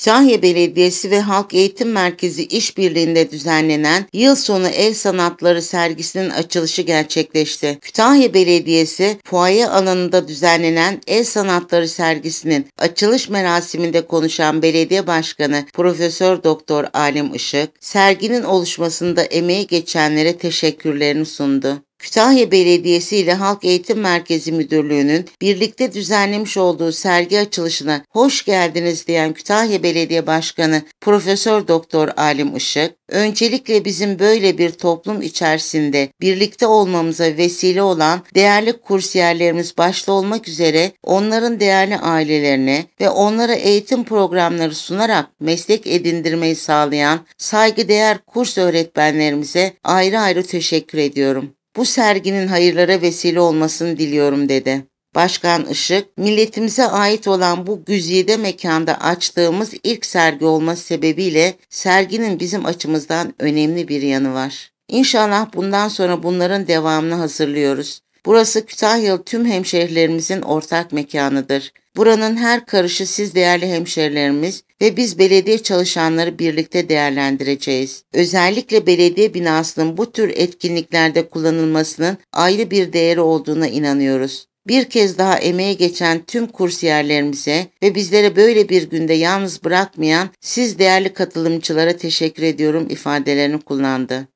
Kütahya Belediyesi ve Halk Eğitim Merkezi işbirliğinde düzenlenen Yıl Sonu El Sanatları sergisinin açılışı gerçekleşti. Kütahya Belediyesi fuaye alanında düzenlenen El Sanatları sergisinin açılış merasiminde konuşan Belediye Başkanı Profesör Doktor Alim Işık, serginin oluşmasında emeği geçenlere teşekkürlerini sundu. Kütahya Belediyesi ile Halk Eğitim Merkezi Müdürlüğü'nün birlikte düzenlemiş olduğu sergi açılışına hoş geldiniz diyen Kütahya Belediye Başkanı Profesör Doktor Alim Işık, öncelikle bizim böyle bir toplum içerisinde birlikte olmamıza vesile olan değerli kursiyerlerimiz başta olmak üzere onların değerli ailelerine ve onlara eğitim programları sunarak meslek edindirmeyi sağlayan saygıdeğer kurs öğretmenlerimize ayrı ayrı teşekkür ediyorum. Bu serginin hayırlara vesile olmasını diliyorum dedi. Başkan Işık, milletimize ait olan bu güzide mekanda açtığımız ilk sergi olması sebebiyle serginin bizim açımızdan önemli bir yanı var. İnşallah bundan sonra bunların devamını hazırlıyoruz. Burası Kütahyalı tüm hemşehrilerimizin ortak mekanıdır. Buranın her karışı siz değerli hemşehrilerimiz ve biz belediye çalışanları birlikte değerlendireceğiz. Özellikle belediye binasının bu tür etkinliklerde kullanılmasının ayrı bir değeri olduğuna inanıyoruz. Bir kez daha emeğe geçen tüm kursiyerlerimize ve bizlere böyle bir günde yalnız bırakmayan siz değerli katılımcılara teşekkür ediyorum ifadelerini kullandı.